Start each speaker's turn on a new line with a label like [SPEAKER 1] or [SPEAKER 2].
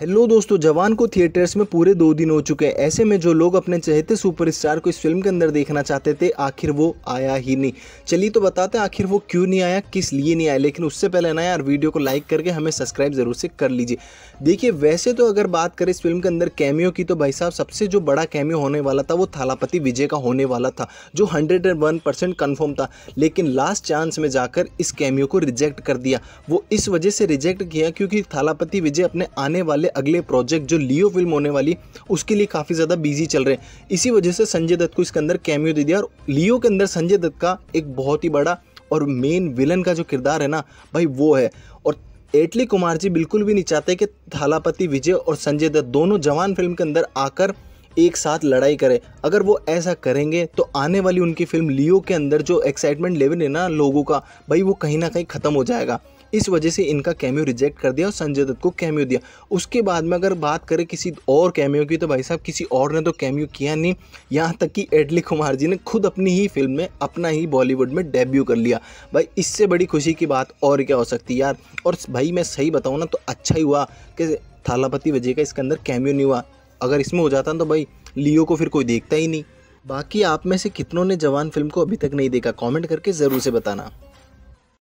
[SPEAKER 1] hello दोस्तों जवान को थिएटर्स में पूरे दो दिन हो चुके हैं ऐसे में जो लोग अपने चहेते सुपरस्टार को इस फिल्म के अंदर देखना चाहते थे आखिर वो आया ही नहीं चलिए तो बताते हैं आखिर वो क्यों नहीं आया किस लिए नहीं आया लेकिन उससे पहले ना यार वीडियो को लाइक करके हमें सब्सक्राइब जरूर से कर लीजिए देखिए वैसे तो अगर बात करें इस फिल्म के अंदर कैमियो की तो भाई साहब सबसे जो बड़ा कैमियो होने वाला था वो थालापति विजय का होने वाला था जो hundred and one percent confirm था लेकिन लास्ट चांस में जाकर इस कैमियो को रिजेक्ट कर दिया वो इस वजह से रिजेक्ट किया क्योंकि थालापति विजय अपने आने वाले वाले अगले प्रोजेक्ट जो लियो फिल्म होने वाली उसके लिए काफ़ी ज़्यादा बिजी चल रहे हैं इसी वजह से संजय दत्त को इसके अंदर कैमियो दे दिया और लियो के अंदर संजय दत्त का एक बहुत ही बड़ा और मेन विलन का जो किरदार है ना भाई वो है और एटली कुमार जी बिल्कुल भी नहीं चाहते कि थालापति विजय और संजय दत्त दोनों जवान फिल्म के अंदर आकर एक साथ लड़ाई करें अगर वो ऐसा करेंगे तो आने वाली उनकी फिल्म लियो के अंदर जो एक्साइटमेंट लेवल है ना लोगों का भाई वो कहीं ना कहीं ख़त्म हो जाएगा इस वजह से इनका कैमियो रिजेक्ट कर दिया और संजय दत्त को कैमियो दिया उसके बाद में अगर बात करें किसी और कैमियो की तो भाई साहब किसी और ने तो कैमियो किया नहीं यहाँ तक कि एडली कुमार जी ने खुद अपनी ही फिल्म में अपना ही बॉलीवुड में डेब्यू कर लिया भाई इससे बड़ी खुशी की बात और क्या हो सकती है यार और भाई मैं सही बताऊँ ना तो अच्छा ही हुआ कि थालापति वजह का इसके अंदर कैमियो नहीं हुआ अगर इसमें हो जाता तो भाई लियो को फिर कोई देखता ही नहीं बाकी आप में से कितनों ने जवान फिल्म को अभी तक नहीं देखा कमेंट करके ज़रूर से बताना